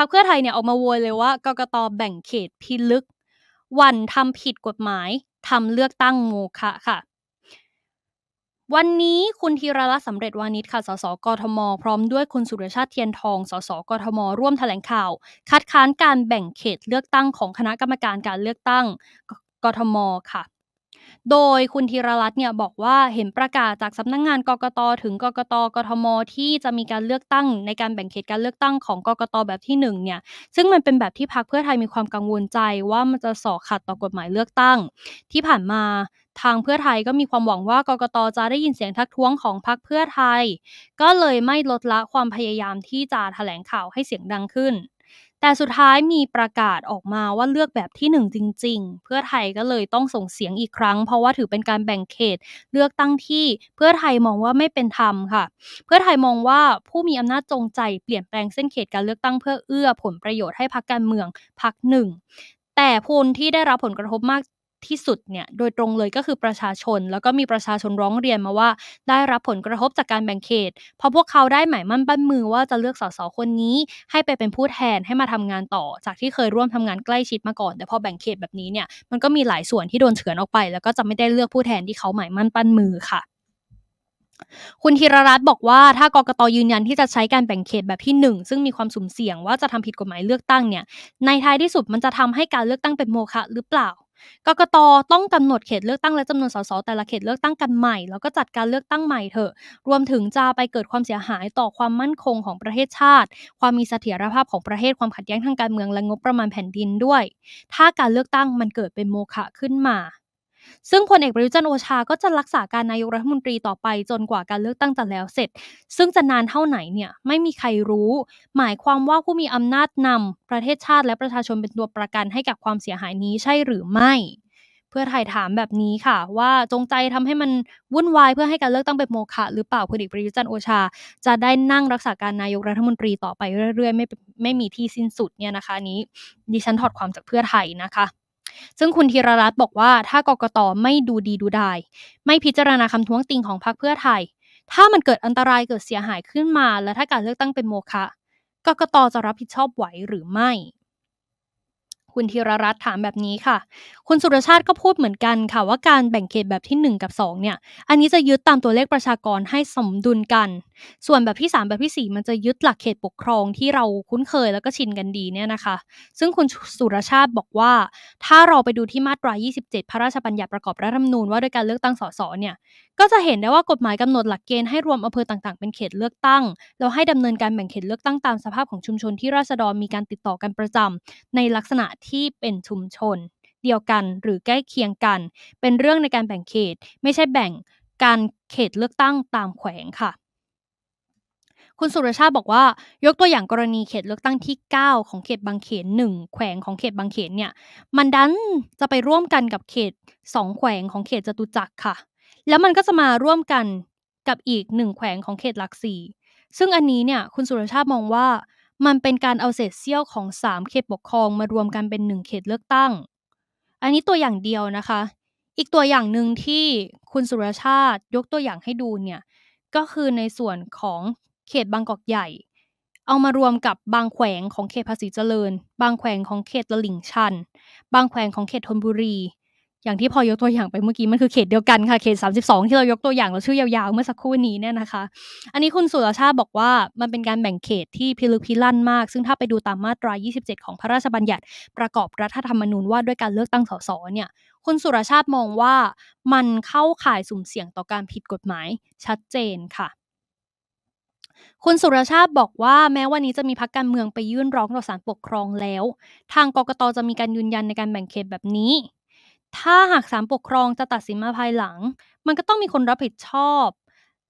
รรคเพื่อไทยเนี่ยออกมาโวยเลยว่ากกตแบ่งเขตพิลึก วันทำผิดกฎหมายทำเลือกตั้งโมฆะค่ะ วันนี้คุณธีรรัตน์สำเร็จวานิชค่ะ สสกทม พร้อมด้วยคุณสุรชาติเทียนทอง สสกทม ร่วมแถลงข่าว คัดค้านการแบ่งเขตเลือกตั้งของคณะกรรมการการเลือกตั้งกทมค่ะโดยคุณธีรรัตน์เนี่ยบอกว่าเห็นประกาศจากสำนักงงานกกตถึงกกตกทมที่จะมีการเลือกตั้งในการแบ่งเขตการเลือกตั้งของกกตแบบที่1เนี่ยซึ่งมันเป็นแบบที่พรรคเพื่อไทยมีความกังวลใจว่ามันจะส่อขัดต่อกฎหมายเลือกตั้งที่ผ่านมาทางเพื่อไทยก็มีความหวังว่ากกตจะได้ยินเสียงทักท้วงของพรรคเพื่อไทย ก็เลยไม่ลดละความพยายามที่จะถแถลงข่าวให้เสียงดังขึ้นแต่สุดท้ายมีประกาศออกมาว่าเลือกแบบที่หนึ่งจริงๆ เพื่อไทยก็เลยต้องส่งเสียงอีกครั้งเพราะว่าถือเป็นการแบ่งเขตเลือกตั้งที่ เพื่อไทยมองว่าไม่เป็นธรรมค่ะ เพื่อไทยมองว่าผู้มีอำนาจจงใจเปลี่ยนแปลงเส้นเขตการเลือกตั้งเพื่อเอื้อผลประโยชน์ให้พรรคการเมืองพรรคหนึ่งแต่พนที่ได้รับผลกระทบมากที่สุดเนี่ยโดยตรงเลยก็คือประชาชนแล้วก็มีประชาชนร้องเรียนมาว่า ได้รับผลกระทบจากการแบ่งเขตเพราะพวกเขาได้หมายมั่นบั้นมือว่าจะเลือกสสคนนี้ให้ไปเป็นผู้แทนให้มาทำงานต่อ จากที่เคยร่วมทำงานใกล้ชิดมาก่อน แต่พอแบ่งเขตแบบนี้เนี่ยมันก็มีหลายส่วนที่โดนเฉือนออกไป แล้วก็จะไม่ได้เลือกผู้แทนที่เขาหมายมั่นปั้นมือค่ะ คุณธีรรัตน์บอกว่า ถ้ากกตยืนยันที่จะใช้การแบ่งเขตแบบที่ 1 ซึ่งมีความสุ่มเสี่ยงว่าจะทำผิดกฎหมายเลือกตั้งเนี่ยในท้ายที่สุดมันจะทำให้การเลือกตั้งเป็นโมฆะหรือเปล่ากกตต้องกำหนดเขตเลือกตั้งและจำนวนสสแต่ละเขตเลือกตั้งกันใหม่แล้วก็จัดการเลือกตั้งใหม่เถอะ รวมถึงจะไปเกิดความเสียหายต่อความมั่นคงของประเทศชาติ ความมีเสถียรภาพของประเทศความขัดแย้งทางการเมืองและงบประมาณแผ่นดินด้วย ถ้าการเลือกตั้งมันเกิดเป็นโมฆะขึ้นมาซึ่งพลเอกประยุจันโอชาก็จะรักษาการนายกรัฐมนตรีต่อไปจนกว่าการเลือกตั้งจะแล้วเสร็จ ซึ่งจะนานเท่าไหร่เนี่ยไม่มีใครรู้ หมายความว่าผู้มีอำนาจนำประเทศชาติและประชาชนเป็นตัวประกันให้กับความเสียหายนี้ใช่หรือไม่ เพื่อถ่ายถามแบบนี้ค่ะ ว่าจงใจทำให้มันวุ่นวายเพื่อให้การเลือกตั้งเป็นโมฆะหรือเปล่าพลเอกประยุจันโอชา จะได้นั่งรักษาการนายกรัฐมนตรีต่อไปเรื่อย ๆ ไม่ไม่มีที่สิ้นสุดเนี่ยนะคะ นี้ดิฉันถอดความจากเพื่อไทยนะคะซึ่งคุณธีรรัตน์บอกว่า ถ้ากกตไม่ดูดีดูได้ ไม่พิจารณาคำท้วงติงของพรรคเพื่อไทย ถ้ามันเกิดอันตรายเกิดเสียหายขึ้นมา และถ้าการเลือกตั้งเป็นโมฆะกกตจะรับผิดชอบไหวหรือไม่คุณธีรรัตน์ถามแบบนี้ค่ะ คุณสุรชาติก็พูดเหมือนกันค่ะว่าการแบ่งเขตแบบที่1กับ2เนี่ย อันนี้จะยึดตามตัวเลขประชากรให้สมดุลกัน ส่วนแบบที่ 3 แบบที่ 4 มันจะยึดหลักเขตปกครองที่เราคุ้นเคยแล้วก็ชินกันดีเนี่ยนะคะ ซึ่งคุณสุรชาติบอกว่า ถ้าเราไปดูที่มาตรา 27 พระราชบัญญัติประกอบรัฐธรรมนูญว่าด้วยการเลือกตั้งสสเนี่ย ก็จะเห็นได้ว่ากฎหมายกำหนดหลักเกณฑ์ให้รวมอำเภอต่างๆเป็นเขตเลือกตั้งแล้วให้ดำเนินการแบ่งเขตเลือกตั้งตามสภาพของชุมชนที่ราษฎรมีการติดต่อกันประจำในลักษณะที่เป็นชุมชนเดียวกันหรือใกล้เคียงกัน เป็นเรื่องในการแบ่งเขต ไม่ใช่แบ่งการเขตเลือกตั้งตามแขวงค่ะ คุณสุรชาติบอกว่า ยกตัวอย่างกรณีเขตเลือกตั้งที่ 9 ของเขตบางเขน 1 แขวงของเขตบางเขนเนี่ยมันดันจะไปร่วมกันกับเขต 2 แขวงของเขตจตุจักรค่ะ แล้วมันก็จะมาร่วมกันกับอีก 1 แขวงของเขตหลักสี่ซึ่งอันนี้เนี่ยคุณสุรชาติมองว่ามันเป็นการเอาเศษเสี้ยวของ3เขตปกครองมารวมกันเป็น1เขตเลือกตั้ง อันนี้ตัวอย่างเดียวนะคะ อีกตัวอย่างหนึ่งที่คุณสุรชาติยกตัวอย่างให้ดูเนี่ย ก็คือในส่วนของเขตบางกอกใหญ่ เอามารวมกับบางแขวงของเขตภาษีเจริญ บางแขวงของเขตตลิ่งชันบางแขวงของเขตธนบุรีอย่างที่พอยกตัวอย่างไปเมื่อกี้มันคือเขตเดียวกันค่ะเขตสสสามิบองที่เรายกตัวอย่างเราชื่อยาวๆ เมื่อสักครู่นี้เนี่ยนะคะ อันนี้คุณสุรชาติบอกว่ามันเป็นการแบ่งเขตที่พิลึกพิลั่นมาก ซึ่งถ้าไปดูตามมาตรายี่สิบเจ็ดของพระราชบัญญัติประกอบรัฐธรรมนูญว่าด้วยการเลือกตั้งสสเนี่ยคุณสุรชาติมองว่ามันเข้าข่ายสุ่มเสี่ยงต่อการผิดกฎหมายชัดเจนค่ะ คุณสุรชาติบอกว่าแม้วันนี้จะมีพักการเมืองไปยื่นร้องต่อศาลปกครองแล้ว ทางกกตจะมีการยืนยันในการแบ่งเขตแบบนี้ถ้าหากศาลปกครองจะตัดสินมาภายหลัง มันก็ต้องมีคนรับผิดชอบ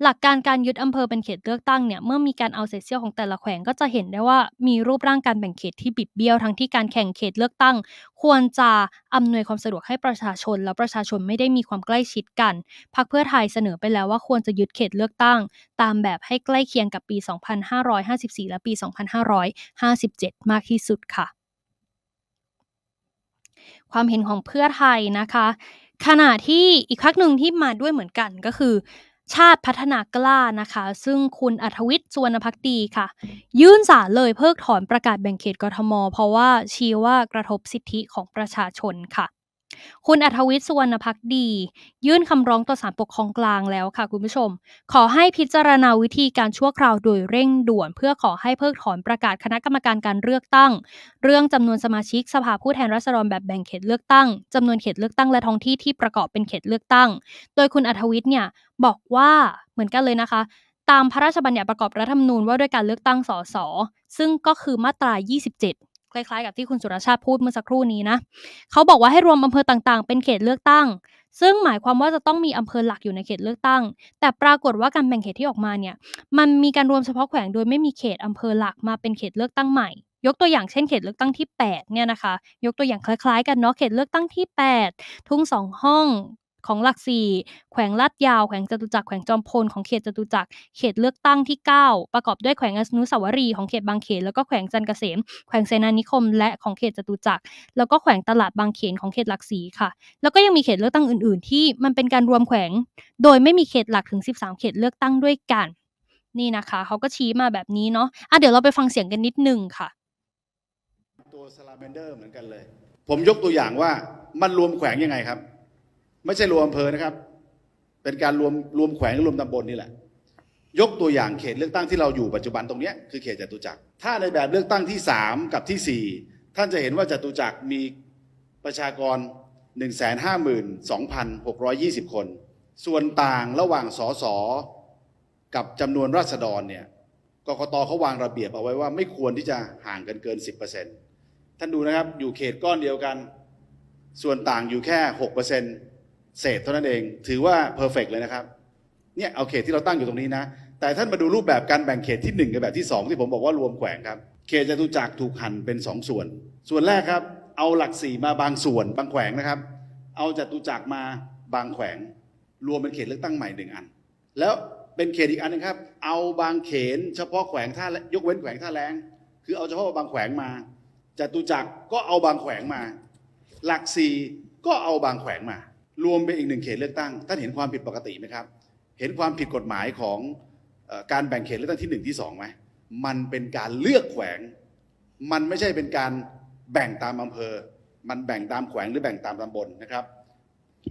หลักการการยึดอำเภอเป็นเขตเลือกตั้งเนี่ย เมื่อมีการเอาเศษเสี้ยวของแต่ละแขวงก็จะเห็นได้ว่า มีรูปร่างการแบ่งเขตที่บิดเบี้ยวทั้งที่การแข่งเขตเลือกตั้ง ควรจะอำนวยความสะดวกให้ประชาชนแล้วประชาชนไม่ได้มีความใกล้ชิดกัน พักเพื่อไทยเสนอไปแล้วว่าควรจะยึดเขตเลือกตั้ง ตามแบบให้ใกล้เคียงกับปี 2554 และปี 2557 มากที่สุดค่ะความเห็นของเพื่อไทยนะคะ ขณะที่อีกพักหนึ่งที่มาด้วยเหมือนกันก็คือ ชาติพัฒนากล้านะคะ ซึ่งคุณอัธวิทย์สวนพักดีค่ะ ยื่นสารเลยเพิกถอนประกาศแบ่งเขตกทม เพราะว่าชี้ว่ากระทบสิทธิของประชาชนค่ะคุณอัธวิทย์สุวรรณพักดี ยื่นคำร้องต่อศาลปกครองกลางแล้วค่ะ คุณผู้ชม ขอให้พิจารณาวิธีการชั่วคราวโดยเร่งด่วน เพื่อขอให้เพิกถอนประกาศคณะกรรมการการเลือกตั้ง เรื่องจำนวนสมาชิกสภาผู้แทนราษฎรแบบแบ่งเขตเลือกตั้งจำนวนเขตเลือกตั้งและท้องที่ที่ประกอบเป็นเขตเลือกตั้ง โดยคุณอัธวิทย์เนี่ยบอกว่าเหมือนกันเลยนะคะ ตามพระราชบัญญัติประกอบรัฐธรรมนูญว่าด้วยการเลือกตั้งสสซึ่งก็คือมาตรา27คล้ายๆกับที่คุณสุรชาติพูดเมื่อสักครู่นี้นะเขาบอกว่าให้รวมอำเภอต่างๆ เป็นเขตเลือกตั้ง ซึ่งหมายความว่าจะต้องมีอำเภอหลักอยู่ในเขตเลือกตั้ง แต่ปรากฏว่าการแบ่งเขตที่ออกมาเนี่ย มันมีการรวมเฉพาะแขวงโดยไม่มีเขตอำเภอหลักมาเป็นเขตเลือกตั้งใหม่ ยกตัวอย่างเช่นเขตเลือกตั้งที่ 8 เนี่ยนะคะ ยกตัวอย่างคล้ายๆ กันเนาะ เขตเลือกตั้งที่ 8 ทุ่งสองห้องของหลักสี่แขวงลาดยาวแขวงจตุจักรแขวงจอมพลของเขตจตุจักรเขตเลือกตั้งที่9ประกอบด้วยแขวงอนุสาวรีย์ของเขตบางเขนแล้วก็แขวงจันเกษมแขวงเสนานิคมและของเขตจตุจักรแล้วก็แขวงตลาดบางเขนของเขตหลักสี่ค่ะ แล้วก็ยังมีเขตเลือกตั้งอื่นๆ ที่มันเป็นการรวมแขวง โดยไม่มีเขตหลักถึง13เขตเลือกตั้งด้วยกันนี่นะคะเขาก็ชี้มาแบบนี้เนาะอ่ะเดี๋ยวเราไปฟังเสียงกันนิดนึงค่ะ ตัวสลาเมนเดอร์เหมือนกันเลย ผมยกตัวอย่างว่ามันรวมแขวงยังไงครับไม่ใช่รวมอำเภอนะครับ เป็นการรวมรวมแขวงรวมตำบลนี่แหละ ยกตัวอย่างเขตเลือกตั้งที่เราอยู่ปัจจุบันตรงนี้ คือเขตจตุจักร ถ้าในแบบเลือกตั้งที่ 3 กับที่ 4 ท่านจะเห็นว่าจตุจักรมีประชากร 152,620 คน ส่วนต่างระหว่างสสกับจำนวนราษฎรเนี่ยกกตเขาวางระเบียบเอาไว้ว่าไม่ควรที่จะห่างกันเกิน 10%ท่านดูนะครับอยู่เขตก้อนเดียวกัน ส่วนต่างอยู่แค่6%เศษเท่านั้นเองถือว่าเพอร์เฟกเลยนะครับเนี่ยเอาเขตที่เราตั้งอยู่ตรงนี้นะแต่ท่านมาดูรูปแบบการแบ่งเขตที่1กับแบบที่ 2 ที่ผมบอกว่ารวมแขวงครับเขตจตุจักรถูกหั่นเป็น 2 ส่วน ส่วนแรกครับ เอาหลักสี่มาบางส่วนบางแขวงนะครับ เอาจตุจักรมาบางแขวง รวมเป็นเขตเลือกตั้งใหม่หนึ่งอัน แล้วเป็นเขตอีกอันนึงครับเอาบางเขนเฉพาะแขวงท่ายกเว้นแขวงท่าแรงคือเอาเฉพาะบางแขวงมาจตุจักรก็เอาบางแขวงมา หลักสี่ก็เอาบางแขวงมารวมเป็นอีกหนึ่งเขตเลือกตั้ง ท่านเห็นความผิดปกติไหมครับ เห็นความผิดกฎหมายของการแบ่งเขตเลือกตั้งที่1ที่2ไหม มันเป็นการเลือกแขวง มันไม่ใช่เป็นการแบ่งตามอำเภอ มันแบ่งตามแขวงหรือแบ่งตามตำบลนนะครับ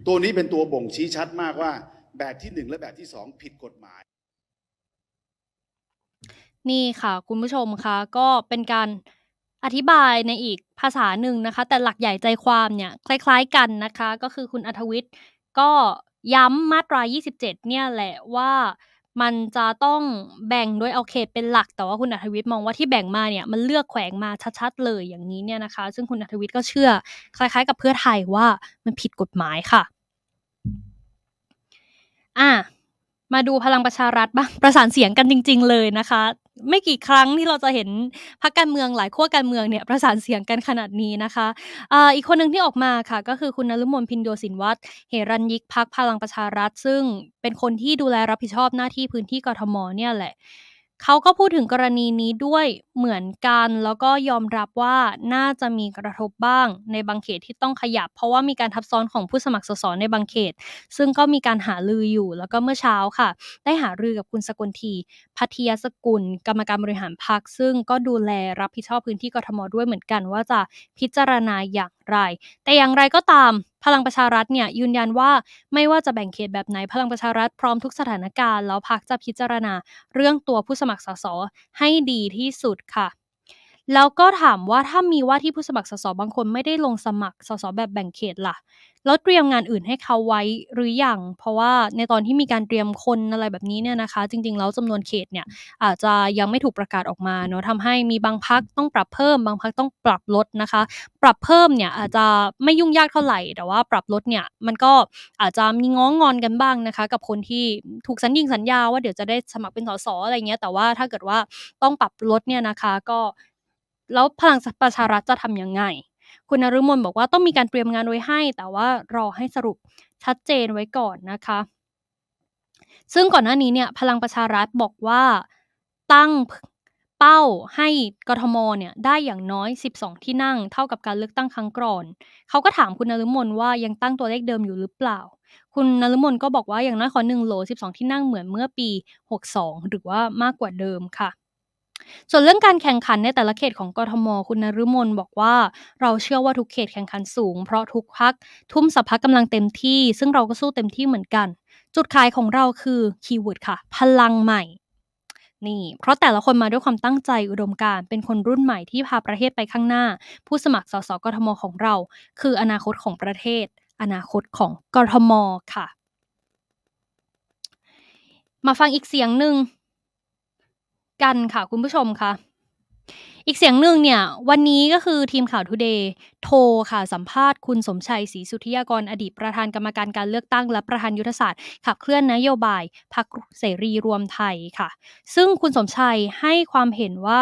ตัวนี้เป็นตัวบ่งชี้ชัดมากว่า แบบที่1และแบบที่ 2 ผิดกฎหมาย นี่ค่ะ คุณผู้ชมคะก็เป็นการอธิบายในอีกภาษาหนึ่งนะคะ แต่หลักใหญ่ใจความเนี่ย คล้าย ๆกันนะคะ ก็คือคุณอัธวิทย์ก็ย้ำมาตรา27เนี่ยแหละว่ามันจะต้องแบ่งโดยเอาเขตเป็นหลัก แต่ว่าคุณอัธวิทย์มองว่าที่แบ่งมาเนี่ยมันเลือกแขวงมาชัดๆเลยอย่างนี้เนี่ยนะคะ ซึ่งคุณอัธวิทย์ก็เชื่อ คล้ายๆกับเพื่อไทยว่ามันผิดกฎหมายค่ะ อ่ะมาดูพลังประชารัฐบ้างประสานเสียงกันจริงๆ เลยนะคะไม่กี่ครั้งที่เราจะเห็นพรรคการเมืองหลายขั้วการเมืองเนี่ย ประสานเสียงกันขนาดนี้นะคะออีกคนหนึ่งที่ออกมาค่ะก็คือคุณนรุมนพินโยสินวัตรเหรัญยิกพักพลังประชารัฐซึ่งเป็นคนที่ดูแลรับผิดชอบหน้าที่พื้นที่กรทมเนี่ยแหละเขาก็พูดถึงกรณีนี้ด้วยเหมือนกัน แล้วก็ยอมรับว่าน่าจะมีกระทบบ้างในบางเขตที่ต้องขยับเพราะว่ามีการทับซ้อนของผู้สมัครสสในบางเขต ซึ่งก็มีการหาลืออยู่แล้วก็เมื่อเช้าค่ะ ได้หารือกับคุณสกลทีพัทยสกุล กรรมการบริหารพรรคซึ่งก็ดูแลรับผิดชอบพื้นที่กทมด้วยเหมือนกัน ว่าจะพิจารณาอย่างไร แต่อย่างไรก็ตามพลังประชารัฐเนี่ยยืนยันว่าไม่ว่าจะแบ่งเขตแบบไหน พลังประชารัฐพร้อมทุกสถานการณ์ แล้วพักจะพิจารณาเรื่องตัวผู้สมัครสสให้ดีที่สุดค่ะแล้วก็ถามว่าถ้ามีว่าที่ผู้สมัครสสบางคนไม่ได้ลงสมัครสสแบบแบ่งเขตล่ะแล้วเตรียมงานอื่นให้เขาไว้หรืออยังเพราะว่าในตอนที่มีการเตรียมคนอะไรแบบนี้เนี่ยนะคะ จริง ๆ แล้วจำนวนเขตเนี่ยอาจจะยังไม่ถูกประกาศออกมาเนาะทำให้มีบางพักต้องปรับเพิ่ม บางพักต้องปรับลดนะคะ ปรับเพิ่มเนี่ยอาจจะไม่ยุ่งยากเท่าไหร่ แต่ว่าปรับลดเนี่ยมันก็อาจจะมีง้องงอนกันบ้างนะคะ กับคนที่ถูกสัญญิงสัญญาว่าเดี๋ยวจะได้สมัครเป็นสสอะไรเงี้ยแต่ว่าถ้าเกิดว่าต้องปรับลดเนี่ยนะคะก็แล้วพลังประชารัฐจะทำยังไง คุณนรุมนบอกว่าต้องมีการเตรียมงานไว้ให้ แต่ว่ารอให้สรุปชัดเจนไว้ก่อนนะคะ ซึ่งก่อนหน้านี้เนี่ยพลังประชารัฐบอกว่าตั้งเป้าให้กทมเนี่ยได้อย่างน้อย 12 ที่นั่ง เท่ากับการเลือกตั้งครั้งก่อน เขาก็ถามคุณนรุมนว่ายังตั้งตัวเลขเดิมอยู่หรือเปล่า คุณนรุมนก็บอกว่าอย่างน้อยขอหนึ่งโหล 12 ที่นั่งเหมือนเมื่อปี 62 หรือว่ามากกว่าเดิมค่ะส่วนเรื่องการแข่งขันในแต่ละเขตของกทมคุณนฤมล บอกว่า เราเชื่อว่าทุกเขตแข่งขันสูงเพราะทุกพักทุ่มสัพพะกำลังเต็มที่ซึ่งเราก็สู้เต็มที่เหมือนกัน จุดขายของเราคือคีย์เวิร์ดค่ะ พลังใหม่ นี่ เพราะแต่ละคนมาด้วยความตั้งใจอุดมการเป็นคนรุ่นใหม่ที่พาประเทศไปข้างหน้า ผู้สมัครสสกทมของเรา คืออนาคตของประเทศ อนาคตของกทมค่ะ มาฟังอีกเสียงหนึ่งกันค่ะคุณผู้ชมค่ะอีกเสียงหนึ่งเนี่ยวันนี้ก็คือทีมข่าวทูเดย์โทรค่ะสัมภาษณ์ คุณสมชัยศรีสุธิยากรอดีตประธานกรรมการการเลือกตั้งและประธานยุทธศาสตร์ขับเคลื่อนนโยบายพรรคเสรีรวมไทยค่ะ ซึ่งคุณสมชัยให้ความเห็นว่า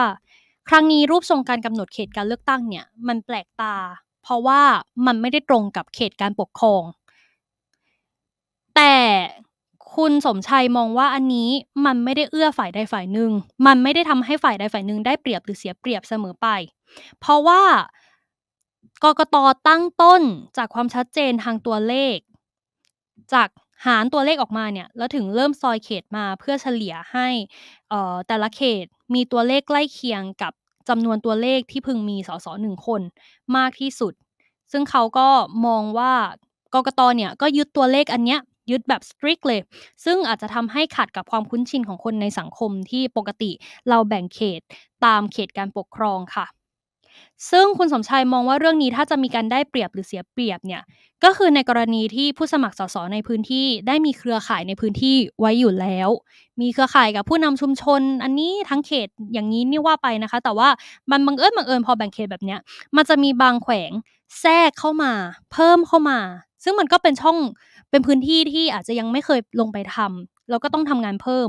ครั้งนี้รูปทรงการกำหนดเขตการเลือกตั้งเนี่ยมันแปลกตาเพราะว่ามันไม่ได้ตรงกับเขตการปกครอง แต่คุณสมชัยมองว่าอันนี้มันไม่ได้เอื้อฝ่ายใดฝ่ายหนึ่ง มันไม่ได้ทำให้ฝ่ายใดฝ่ายหนึ่งได้เปรียบหรือเสียเปรียบเสมอไป เพราะว่ากกตตั้งต้นจากความชัดเจนทางตัวเลขจากหารตัวเลขออกมาเนี่ยแล้วถึงเริ่มซอยเขตมาเพื่อเฉลี่ยให้แต่ละเขตมีตัวเลขใกล้เคียงกับจำนวนตัวเลขที่พึงมีสสหนึ่งคนมากที่สุด ซึ่งเขาก็มองว่ากกตเนี่ยก็ยึดตัวเลขอันเนี้ยยึดแบบ strict เลย ซึ่งอาจจะทำให้ขัดกับความคุ้นชินของคนในสังคมที่ปกติเราแบ่งเขตตามเขตการปกครองค่ะ ซึ่งคุณสมชายมองว่าเรื่องนี้ถ้าจะมีการได้เปรียบหรือเสียเปรียบเนี่ยก็คือในกรณีที่ผู้สมัครสสในพื้นที่ได้มีเครือข่ายในพื้นที่ไว้อยู่แล้ว มีเครือข่ายกับผู้นำชุมชน อันนี้ทั้งเขตอย่างนี้นี่ว่าไปนะคะ แต่ว่ามันบังเอิญบังเอิญพอแบ่งเขตแบบเนี้ยมันจะมีบางแขวง แทรกเข้ามา เพิ่มเข้ามาซึ่งมันก็เป็นช่องเป็นพื้นที่ที่อาจจะยังไม่เคยลงไปทำแล้วก็ต้องทำงานเพิ่ม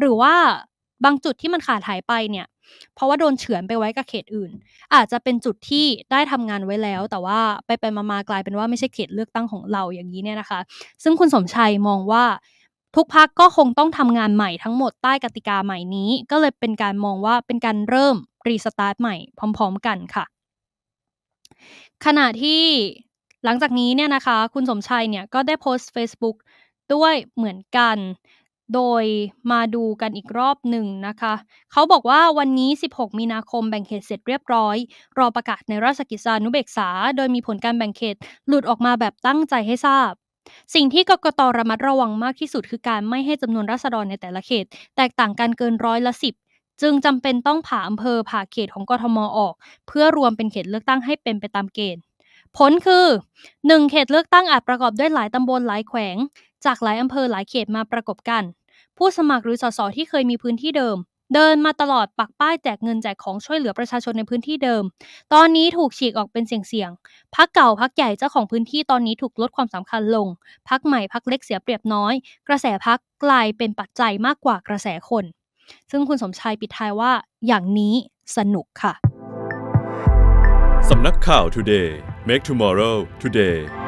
หรือว่าบางจุดที่มันขาดหายไปเนี่ย เพราะว่าโดนเฉือนไปไว้กับเขตอื่น อาจจะเป็นจุดที่ได้ทำงานไว้แล้ว แต่ว่าไปไปมามากลายเป็นว่าไม่ใช่เขตเลือกตั้งของเราอย่างนี้เนี่ยนะคะ ซึ่งคุณสมชัยมองว่า ทุกพักก็คงต้องทำงานใหม่ทั้งหมดใต้กติกาใหม่นี้ ก็เลยเป็นการมองว่าเป็นการเริ่มรีสตาร์ทใหม่ พร้อม ๆ กันค่ะขณะที่หลังจากนี้เนี่ยนะคะคุณสมชัยเนี่ยก็ได้โพสต์ Facebook ด้วยเหมือนกัน โดยมาดูกันอีกรอบหนึ่งนะคะเขาบอกว่าวันนี้ 16 มีนาคมแบ่งเขตเสร็จเรียบร้อย รอประกาศในราชกิจจานุเบกษาโดยมีผลการแบ่งเขตหลุดออกมาแบบตั้งใจให้ทราบ สิ่งที่กกตระมัดระวังมากที่สุดคือการไม่ให้จำนวนราษฎรในแต่ละเขต แตกต่างกันเกินร้อยละสิบจึงจำเป็นต้องผ่าอำเภอผ่าเขตของกทมออก เพื่อรวมเป็นเขตเลือกตั้งให้เป็นไปตามเกณฑ์ผลคือ 1เขตเลือกตั้งอาจประกอบด้วยหลายตำบลหลายแขวงจากหลายอำเภอหลายเขตมาประกบกัน ผู้สมัครหรือสสที่เคยมีพื้นที่เดิม เดินมาตลอดปักป้ายแจกเงินแจกของช่วยเหลือประชาชนในพื้นที่เดิม ตอนนี้ถูกฉีกออกเป็นเสี่ยงๆพักเก่าพักใหญ่เจ้าของพื้นที่ตอนนี้ถูกลดความสำคัญ ลงพักใหม่พักเล็กเสียเปรียบน้อยกระแสพักกลายเป็นปัจจัยมากกว่ากระแสคน ซึ่งคุณสมชายปิดท้ายว่าอย่างนี้สนุกค่ะสำนักข่าวทูเดย์ Make tomorrow today